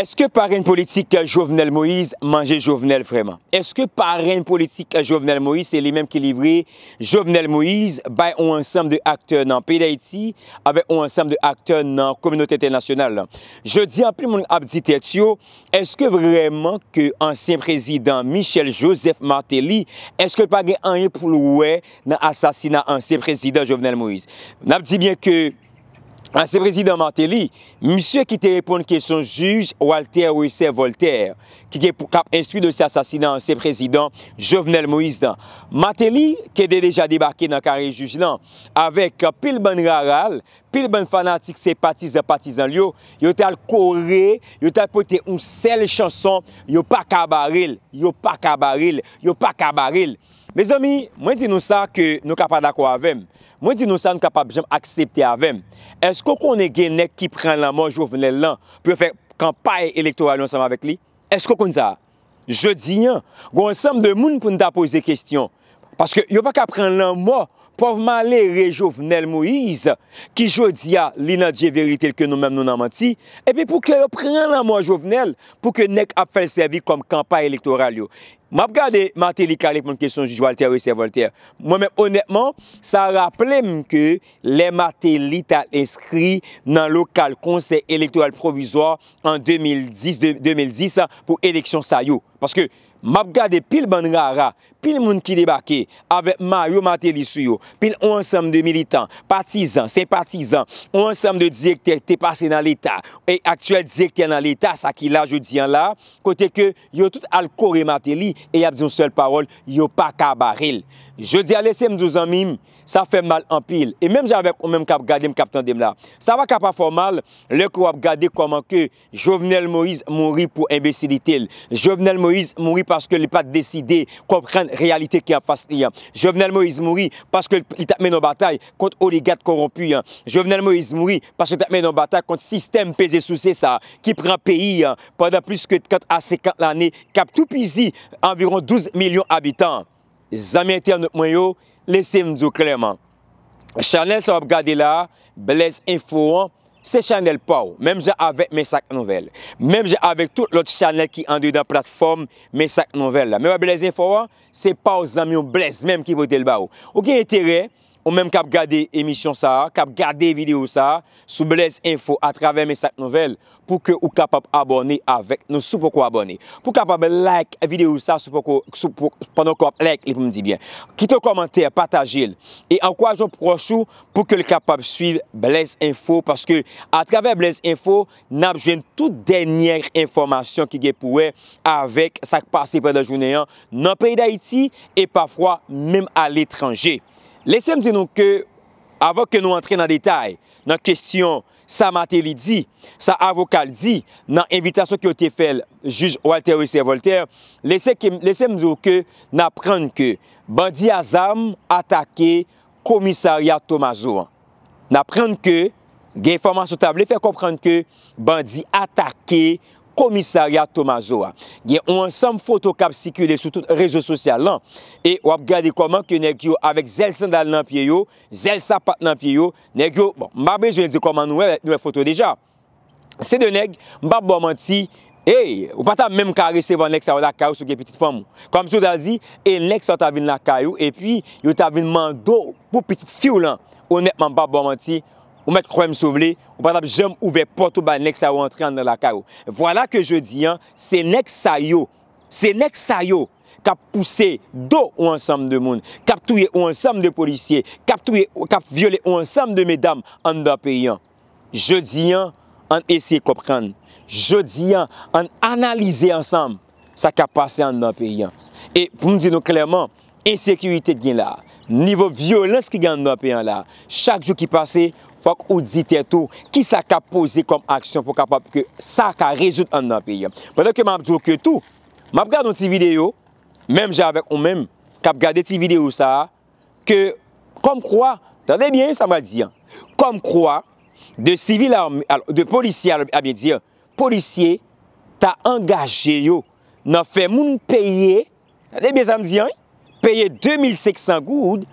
Eske pare n politik ke Jovenel Moïse, manje Jovenel freman? Eske pare n politik ke Jovenel Moïse, se li menm ki livre, Jovenel Moïse bay ou ansam de akteur nan pey da eti, ave ou ansam de akteur nan kominote internasyonal la. Je di api moun ap di tetsyo, eske vreman ke ansyen prezident Michel Joseph Martelly, eske page anye pou loue nan asasina ansyen prezident Jovenel Moïse? N ap di byen ke... Anse prezidant Mateli, msye ki te repon kè son juj Walter Wessey Voltaire, ki ke pou kap instru de se asasinan anse prezidant Jovenel Moïse dan. Mateli, ke de deja debakè nan kare juj lan, avèk pil ban raral, pil ban fanatik se patizan patizan liyo, yo tal kore, yo tal pote un sel chanson, yo pa kabaril, yo pa kabaril, yo pa kabaril. Me zomi, mwen di nou sa ke nou kapad akwa avem. Mwen di nou sa nou kapab jom aksepte avem. Esko konen genek ki pren lanman jou vene lan pou fè kampaye elektoralyon saman vek li? Esko konen sa? Je di yon. Gon sanm de moun pou nou da pose kestyon. Paske yon pa ka pren lanman povman le rejouvenel mou iz, ki jodia li nan dje verite lke nou men nou nan manti, epi pou ke reprenan la mou anjouvenel, pou ke nek ap fel servi kom kampay elektoral yo. Mab gade matelik alek moun kesyon ju Joualter ou Sevolter, mou men honetman, sa rapplem ke le matelik ta eskri nan lokal konsey elektoral provizor an 2010 pou eleksyon sa yo. Paske mab gade pil ban rara, pil moun ki debake, ave Mario Mateli sou yo, pil ou ansam de militant, patizant, sempatizant, ou ansam de dize kte te pase nan l'Etat, ou e aktuel dize kte nan l'Etat, sa ki la, jo diyan la, kote ke yo tout al kore Mateli, e ap di yon sol parol, yo pa kabaril. Je di al ese mdouzan mim, sa fe mal ampil, e mem jave ou mem kap gade m kap tan dem la. Sa va kap ap formal, le kwa ap gade kwa manke Jovenel Moïse mouri pou imbesiditil. Jovenel Moïse mouri paske li pat deside, kwa pren Realite ki an fas li an. Jovenel Moïse mouri paske li tatmen an batay kont oligat korompi an. Jovenel Moïse mouri paske li tatmen an batay kont sistem peze sou se sa. Ki pren peyi an. Pendan plus ke 4 a 50 lane kap tou pizi anviron 12 milyon abitan. Zanmen ti an nouk mwen yo, lesem mdou klerman. Chalens an ap gade la, blez info an, Se chanel pa ou, mèm jè avèk mè sak nouvel. Mèm jè avèk tout l'ot chanel ki andou dan platform mè sak nouvel la. Mè wè belè zin fò wè, se pa ou zan mè ou blèz mèm ki bote l'ba ou. Ou kè yon terey? Ou menm kap gade emisyon sa, kap gade video sa sou Blesse Info a travè mesak nouvel pou ke ou kap ap abone avèk nou sou pou ko abone. Pou kap ap like video sa sou pou ko, sou pou, pendant ko ap like li pou mdi byen. Kitou komantè, patajil. E an kwa joun prochou pou ke li kap ap suiv Blesse Info. Paske a travè Blesse Info nan ap jwen tout denyèk informasyon ki gen pou wè avèk sak pase pwè da jounayan nan paye da iti e pwafwa menm al etranje. Lesèm di nou ke, avò ke nou antre nan detay, nan kwestyon sa materi di, sa avokal di, nan invitasyon ki yo te fèl juj Walter R. Voltaire, lesèm di nou ke nan pran ke bandi azam atake komisaria Tomazouan. Nan pran ke, gen informasyon table fè kompran ke bandi atake komisari Tomazouan. Komissaryat Tomazowa. Gen yon ansam fotokap sikyo de sou tout rejou sosyal lan. E wap gadi koman ke neg yo avek zel sandal nan pie yo, zel sapat nan pie yo. Neg yo, bon, mba be jen di koman nou e fotou deja. Se de neg, mba bo manti, e, ou pata mem kare se van nek sa ou la kayou sou gen pitit fom. Kom sou da di, e, nek sa ou ta vin la kayou, e pi, yo ta vin mando pou pitit fiyou lan. O netman mba bo manti, ou. Ou met kwa m souvle, ou patap jem ouve pot ou ba nek sa yo antre an de la ka yo. Vwala ke je di an, se nek sa yo, se nek sa yo kap puse do ou ansam de moun, kap touye ou ansam de polisye, kap touye ou kap vyole ou ansam de medam an de la pe yon. Je di an, an esye kopran, je di an, an analize ansam sa ka pase an de la pe yon. E pou m di nou klerman, E sekuritet gen la. Nivou violens ki gen an nan pe an la. Chak jou ki pase, fok ou di te tou. Ki sa ka pose kom aksyon pou kapap ki sa ka rejout an nan pe yon. Pwede ke map djou ke tou, map gade ou ti video, mem javek ou mem, kap gade ti video sa, ke kom kwa, tade bien sa mwa diyan, kom kwa, de polisye a bie diyan, polisye ta angaje yo, nan fe moun peye, tade bien sa mwa diyan, peye 2,500 goud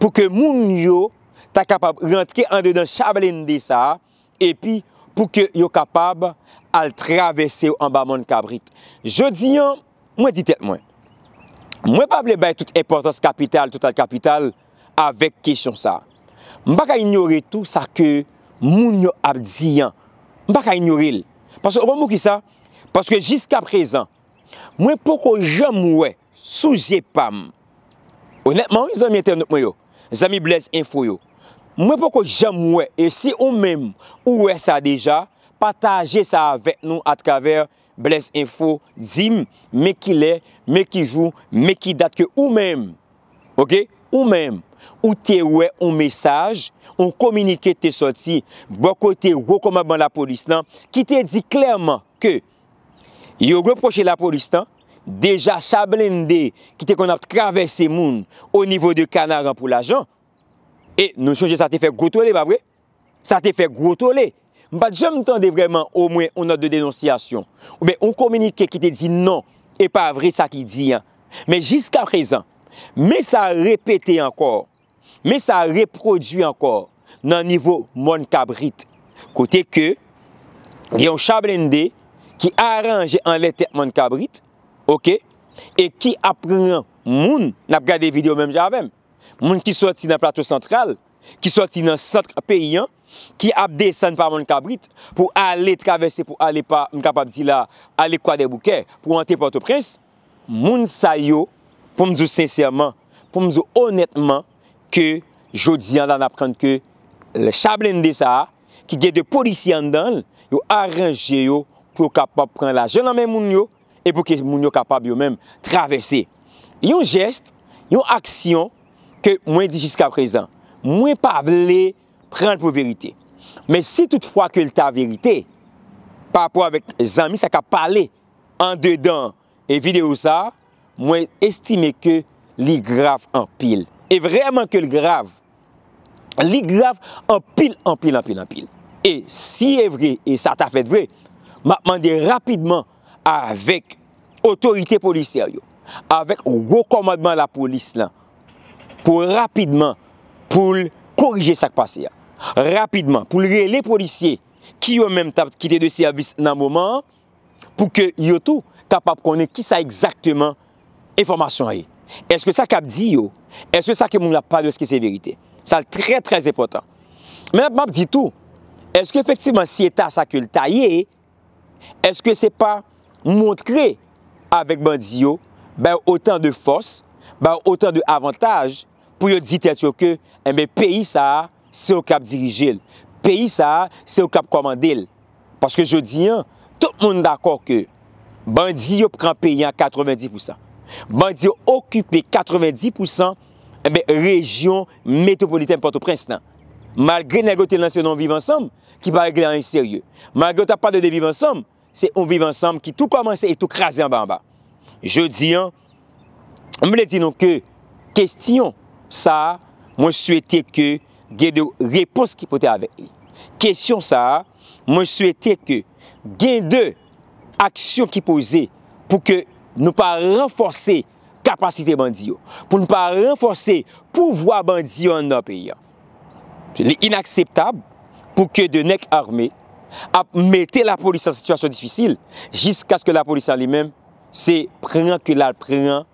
pou ke moun yo ta kapab rentke an de dan chabelen de sa, epi pou ke yo kapab al travese ou an ba man kabrit. Je diyan, mwen ditet mwen. Mwen pa ble bay tout importans kapital, tout al kapital, avek kesyon sa. Mba ka ignori tou sa ke moun yo ap diyan. Mba ka ignori. Paske oba mou ki sa, paske jiska prezan, mwen poko jom mwen souje pam, Onetman, zami internet mwen yo, zami Bles Info yo, mwen poko jem wè, e si ou mèm ou wè sa deja, pataje sa avèk nou atkavèr Bles Info, zim mè ki lè, mè ki joun, mè ki datke ou mèm, ou te wè ou mesaj, ou komunike te soti, bokote wòkoma ban la polis nan, ki te di klèrman ke yo wè proche la polis nan, Deja chablende ki te kon ap travese moun o nivou de kanaran pou la jan, e nou chonje sa te fe grotole, ba vre? Sa te fe grotole. Mpa jom tande vreman o mwen on ap de denosiyasyon. Ou be, on komunike ki te di nan, e pa vre sa ki di yan. Me jiska prezan, me sa repete ankor, me sa reprodu ankor, nan nivou moun kabrit. Kote ke, gen chablende ki aranje an lete moun kabrit, Ok, e ki apren moun nap gade video menm javem, moun ki soti nan plato sentral, ki soti nan sent peyan, ki ap desen pa moun kabrit pou ale travese, pou ale pa mkapap di la, ale kwa de bouke, pou ante porto prens, moun sayo pou mzou senserman, pou mzou honetman, ke jodi an dan apren ke le chablen de sa a, ki gede polisi an dan, yo aranje yo pou kapap pren la jelan menm moun yo. E pou ke moun yo kapab yo men travesse. Yon gest, yon aksyon, ke mwen di jiska prezen. Mwen pa vle prend pou verite. Men si toutfwa ke lta verite, pa pou avek zami sa ka pale, an dedan e vide ou sa, mwen estime ke li grav an pil. E vreman ke li grav. Li grav an pil, an pil, an pil, an pil. E si e vre, e sa ta fet vre, ma mande rapidman avèk otorite policè yo, avèk rekomadman la polis lan, pou rapidman, pou korije sak pase ya, rapidman, pou lirè lè policè, ki yo mèm tap kite de servis nan mouman, pou ke yo tou kapap konen ki sa exactement informasyon a ye. Eske sa kap di yo, eske sa ke moun ap pale wèske se verite. Sa lè tre tre zè potan. Men ap map di tou, eske efektivman si eta sa ke l ta ye, eske se pa, mwontre avèk bandi yo, bè wotan de fòs, bè wotan de avantaj, pou yo ditè tè tè yo ke, peyi sa, se yo kap dirijèl, peyi sa, se yo kap komandèl, paske yo diyan, tout moun d'akòr ke, bandi yo pran peyi an 90%, bandi yo okupè 90%, mè region metropolitèm pato prens nan, malgré nan gote lansè non viv ansèm, ki ba regè an yon sèryè, malgré nan gote pa de deviv ansèm, se on vive ansam ki tou komanse e tou krasen an ba an ba. Je di an, mwen le di nou ke, kestyon sa, mwen souwete ke gen de repons ki pote ave. Kestyon sa, mwen souwete ke gen de aksyon ki pose pou ke nou pa renforse kapasite bandiyo. Pou nou pa renforse pouvoi bandiyo an nan peyan. Je li inakseptab pou ke de nek armey, ap mette la polisan situasyon disfisil jiskaske la polisan li men se prenen ke la prenen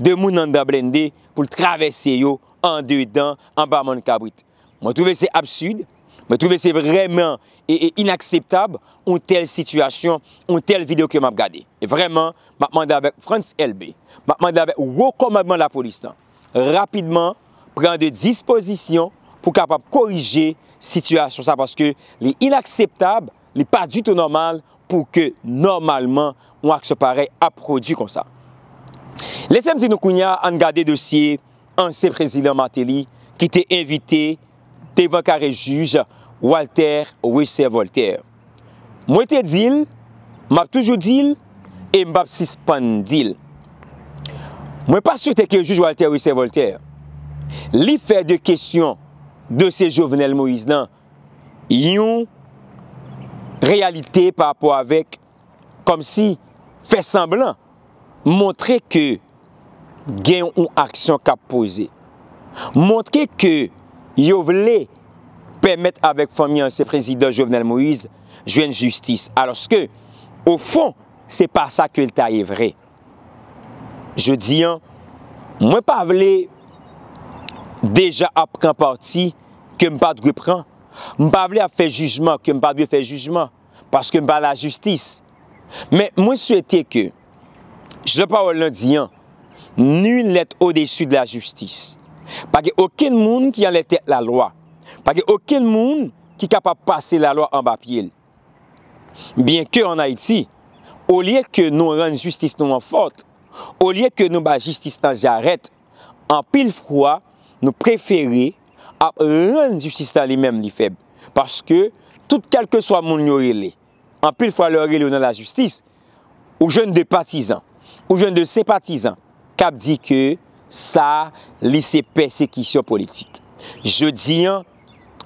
de moun an da blende pou travese yo an de dan an ba man kabrit mwen trove se absud mwen trove se vremen e inakseptab ou tel situasyon ou tel video ke m ap gade e vremen mwen mende avek frans elbe mwen mende avek woko mende la polisan rapidman prenen de dispozisyon pou kapap korije situasyon sa paske li inakseptab, li pa duto normal, pou ke normalman ou aksepare ap produ kon sa. Lesem ti nou kounya an gade dosye an se prezilan Mateli ki te evite te ven kare juj Walter Wessey Voltaire. Mwen te dil, mwen ap toujou dil, e mwen ap sispan dil. Mwen pas sou te ke juj Walter Wessey Voltaire. Li fe de kesyon de se Jovenel Moïse nan, yon realite pa po avek kom si fè semblan montre ke gen yon aksyon ka pose. Montre ke yo vle pèmèt avek fòmian se prezidat Jovenel Moïse jwen justice. Alors ke, ou fon, se pa sa ke lta yè vre. Je di an, mwen pa vle mwen pa vle Deja ap pran parti ke m pa dwe pran. M pa vle ap fe jujman ke m pa dwe fe jujman. Paske m pa la justis. Men mwen sou ete ke, jepa ou londian, nul lete ou desu de la justis. Pake okel moun ki an lete la loa. Pake okel moun ki kapap pase la loa an papil. Bien ke an Haiti, ou liye ke nou ren justis nou an fote, ou liye ke nou ba justis nan jarret, an pil froy, nou prefere ap loun justice la li mem li feb. Paske, tout kelke swa moun yorele, anpil fwa lorele ou nan la justice, ou joun de patizan, ou joun de se patizan, kap di ke sa li se persekisyon politik. Je di an,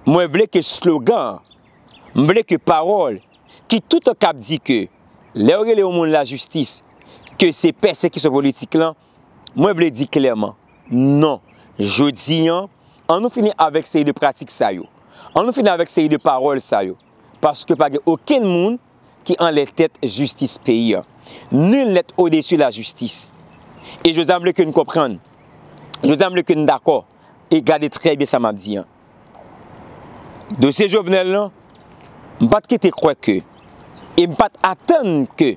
mwen vle ke slogan, mwen vle ke parol, ki tout kap di ke lorele ou moun la justice, ke se persekisyon politik lan, mwen vle di klerman, non. Je di an, an nou fini avèk se yi de pratik sa yo. An nou fini avèk se yi de parol sa yo. Paske pa gen oken moun ki an lè tèt justice peyi an. Nè lèt o desu la justice. E je zanm lè ke nou kopran. Je zanm lè ke nou dakò. E gade trebe sa mab di an. Do se jovenel an, m pat ki te kwa ke. E m pat atan ke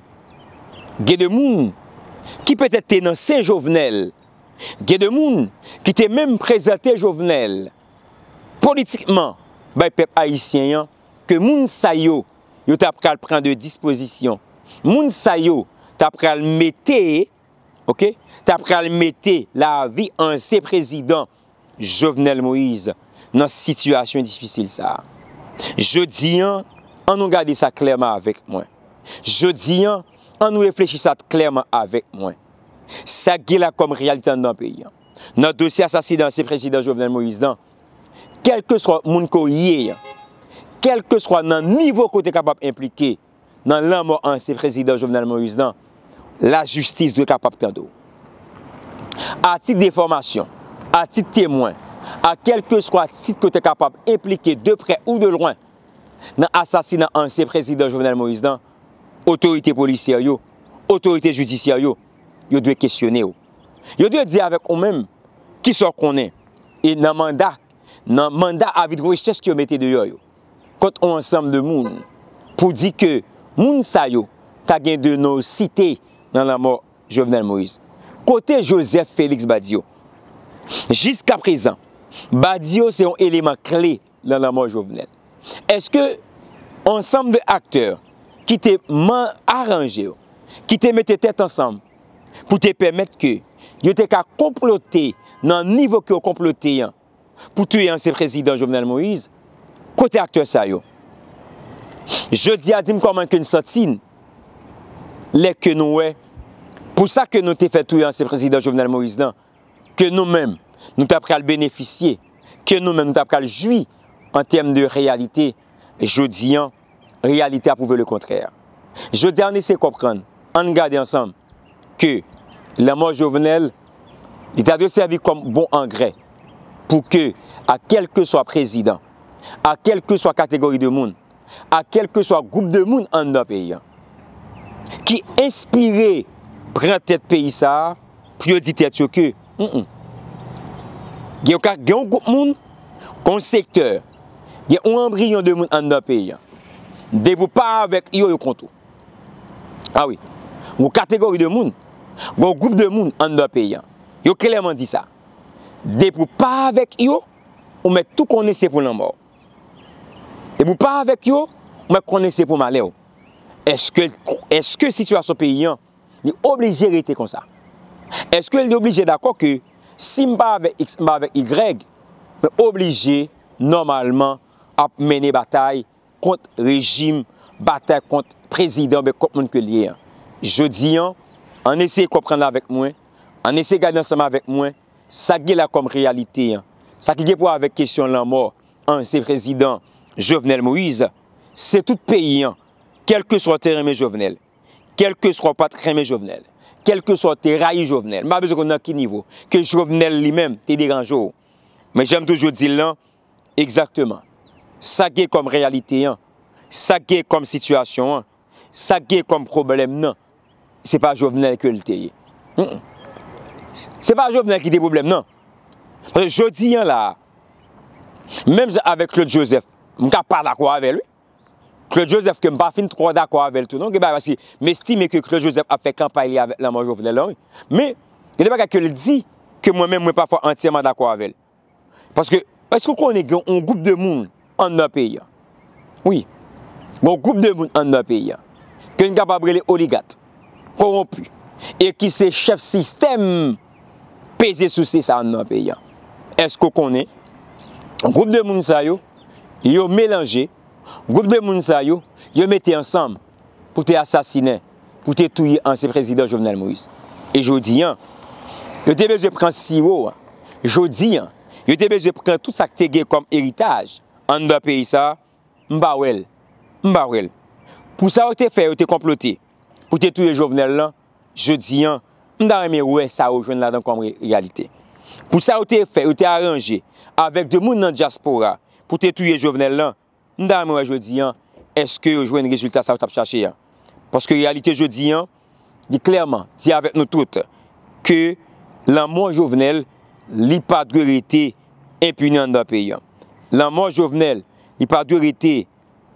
gen de moun ki pète te nan se jovenel an. Gè de moun ki te mèm prezente Jovenel politikman bay pep ayisyen yon ke moun sayo yo tap pral pren de disposisyon. Moun sayo tap pral mette la vi an se prezident Jovenel Moïse nan situasyon disfisyl sa. Je diyan an nou gade sa klèrman avèk mwen. Je diyan an nou reflechi sa klèrman avèk mwen. Sa ge la kom realit an dan pe yon. Nan dosi asasid an se prezidat jovenel Moïse dan, kel ke swa moun ko ye yon, kel ke swa nan nivou ko te kapap implike, nan lan mo an se prezidat jovenel Moïse dan, la justis de kapap te adou. A tit deformasyon, a tit temwen, a kel ke swa tit ko te kapap implike de pre ou de loin, nan asasid an an se prezidat jovenel Moïse dan, otorite polisiyo, otorite judisyoyo, yo dwe kestyonè yo. Yo dwe di avèk ou mèm ki sò konè e nan manda, nan manda avid wèchè sè ki yo metè dè yo yo. Kote ou ansèm de moun pou di ke moun sa yo ta gen de nou site nan la mò jovenel Moïse. Kote Joseph Félix Badiou. Jisk aprezan, Badiou se yon eleman kle nan la mò jovenel. Eske ansèm de akteur ki te man aranjè yo, ki te metè tèt ansèm pou te pemet ke yote ka komplote nan nivou ke o komplote yon pou tou yon se prezident Jovenel Moïse, kote akte sa yon. Jodi a dim koman ken satsin, lek ke nou we, pou sa ke nou te fet tou yon se prezident Jovenel Moïse lan, non. ke nou men nou tap kal beneficye, ke nou men nou tap kal jwi, an tem de realite, jodi yon, realite apouve le kontrere. Jodi an ese kopran, an gade ansanm, ke laman jovenel di ta bon de servi kom bon angre pou ke a kelke sa prezident, a kelke sa kategori de moun, a kelke sa goup de moun an da peyyan ki espire prentet peyisa pyo di tet yo ke, moun moun ge ou ka gen goup moun kon sektor ge ou an bryan de moun an da peyyan de pou pa avek yo yo konto a oui, moun kategori de moun Gwou bon, goup de moun an dwa peyan, yo kleman di sa. De pou pa avek yo, ou me tout konese pou nan mou. De pou pa avek yo, ou me konese pou man le ou. Eske situasyon peyan, ni oblije rete kon sa. Eske li oblije dako ke, si mba avek x, mba avek y, mbe oblije normalman ap mene batay kont rejim, batay kont prezident be kop moun ke liye. Jodi an, An esye komprende avèk mwen, an esye gade ansama avèk mwen, sa ge la kom realite yon. Sa ki ge pou avèk kesyon lan mò, an se prezident, jovenel Moïse, se tout peyi yon, kelke sro te reme jovenel, kelke sro pa treme jovenel, kelke sro te rayi jovenel, ma bezè kon nan ki nivou, ke jovenel li mèm, te de ganjou. Oh. Men jèm toujou di lan, ekzaktman, sa ge kom realite yon, sa ge kom situasyon, sa ge kom problem nan. se pa jo vnen ke li teye. Se pa jo vnen ki de problem nan. Par se jodi yan la, mem ze avek Claude Joseph, m ka par da kwa avèl. Claude Joseph ke m pa fin tro da kwa avèl tou. M estime ke Claude Joseph ap fe kan par li avèl la man jo vnen lan. Me, gen de pa kwa ke li di ke mwen men mwen pa fwa entyeman da kwa avèl. Par se ke konen gen m goup de moun an nan peye. Oui. M bon, goup de moun an nan peye. Ken n ka pa brele oligat. korompu, e ki se chef sistem peze sou se sa an nan pe yon. E sko konen, groub de moun sa yo, yo melange, groub de moun sa yo, yo mette ansam pou te asasine, pou te touye an se prezident Jovenel Moïse. E jodi yon, yo te beze prekan siwo, jodi yon, yo te beze prekan tout sa ktege kom eritaj, an nan pe yon sa, mba wel, mba wel. Pou sa yo te fe, yo te komplote, pou te touye jovenel lan, je diyan, nda reme ouwe sa oujwen la dan komre realite. Pou sa ou te fè, ou te aranje, avèk de moun nan diaspora, pou te touye jovenel lan, nda reme ouwe je diyan, eske oujwen rezultat sa ou tap chache yan. Paske realite je diyan, di klèrman, di avèk nou trote, ke lan moun jovenel, li pa dwe rete impunyan nan payan. Lan moun jovenel, li pa dwe rete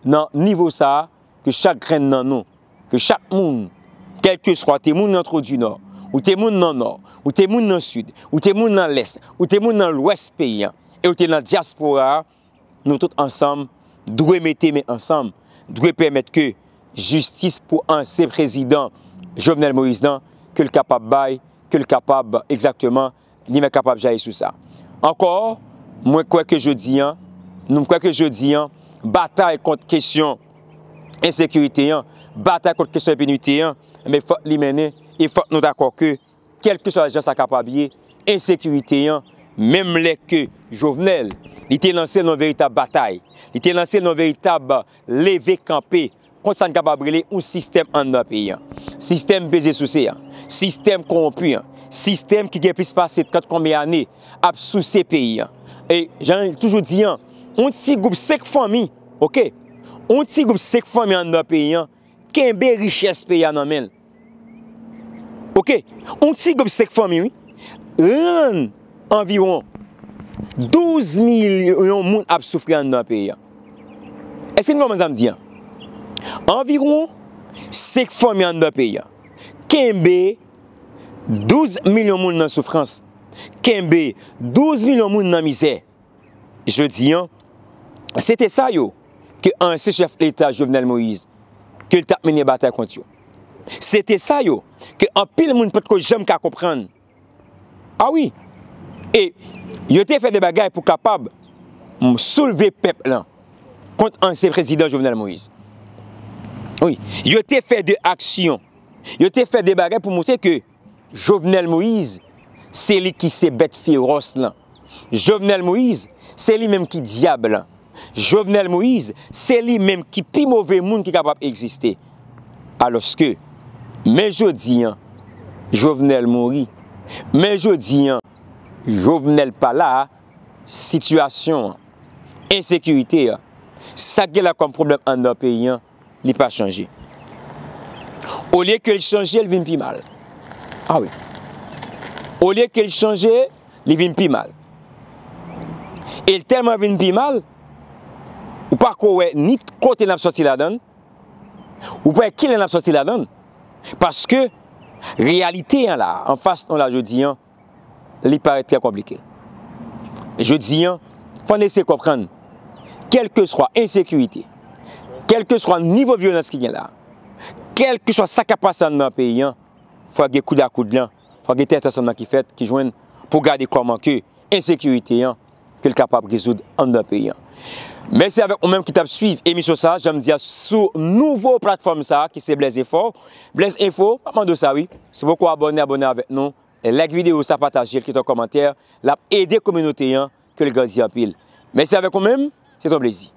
nan nivou sa, ke chak kren nan nou, Ke chak moun, kelke sro a te moun nan tro du nor, ou te moun nan nor, ou te moun nan sud, ou te moun nan les, ou te moun nan lwes peyan, e ou te nan diaspora, nou tout ansam, dwe mette me ansam, dwe permette ke justice pou an se prezidant Jovenel Moïse dan, ke l kapab bay, ke l kapab, ekzaktman, li mè kapab jaye sou sa. Ankor, mwen kwe ke jodi an, nou mwen kwe ke jodi an, batay kont kesyon, Ensekurite yon, batay kote keswen penyite yon, mè fòk li menè, e fòk nou takòkè, kelke so la jans akapabye, ensekurite yon, mèm lè kè jovenel. Li tè lansè non veritab batay, li tè lansè non veritab leve kampe, kont san akapabrele ou sistem an nan pe yon. Sistem bezè souse yon, sistem kompuy yon, sistem ki gen pise pasè tkòt komey anè, ap souse pe yon. E jan toujou di yon, un tsi goup sek fami, okey, On ti gop sek fom yon nou pe yon, kenbe riches pe yon nan men. Ok, on ti gop sek fom yon, ren anviron 12 milyon moun ap soufri yon nou pe yon. Eske nou pa man zanm diyan? Anviron sek fom yon nou pe yon, kenbe 12 milyon moun nan soufrans. Kenbe 12 milyon moun nan mizè. Je diyan, sete sa yo. ke an se chef etat Jovenel Moïse ke l tap menye batak kont yo. Sete sa yo, ke an pil moun pat ko jom ka komprende. Awi, ah e yote fe de bagay pou kapab m souleve pep lan kont an se prezident Jovenel Moïse. Oui, yote fe de aksyon, yote fe de bagay pou mouten ke Jovenel Moïse, se li ki se bet fi rost lan. Jovenel Moïse, se li menm ki diab lan. Jouvenel mouize, se li menm ki pi mouve moun ki kapap egziste Aloske, menjou diyan, jouvenel mouri Menjou diyan, jouvenel pala Sityasyon, ensekurite Sa gela kon problem an do peyan, li pa chanje Ou liye ke li chanje, li vin pi mal ah Ou liye ke li chanje, li vin pi mal E l teman vin pi mal, pa kowe nit kote nan ap sosi la dan, ou pa ekil nan ap sosi la dan, paske realite yon la, an fas non la, jodi yon, li pare tle komplike. Jodi yon, fane se kopran, kelke swa insekuiti, kelke swa nivou vyolans ki gen la, kelke swa sakapas an nan pe yon, fwa ge kou da kou dlan, fwa ge tete asan nan ki fet, ki jwen pou gade kwa manke, insekuiti yon, kelkapap gizoud an nan pe yon. Merci avec vous-même qui t'a suivi émission ça. J'aime dire sous nouveau plateforme ça qui c'est Blaise Info. Blaise Info, pas de ça oui. vous beaucoup abonné, abonné avec nous. Et like vidéo, ça partager, qui ton commentaire, l'a aider communauté hein, que le gars en pile. Merci avec vous-même, c'est un plaisir.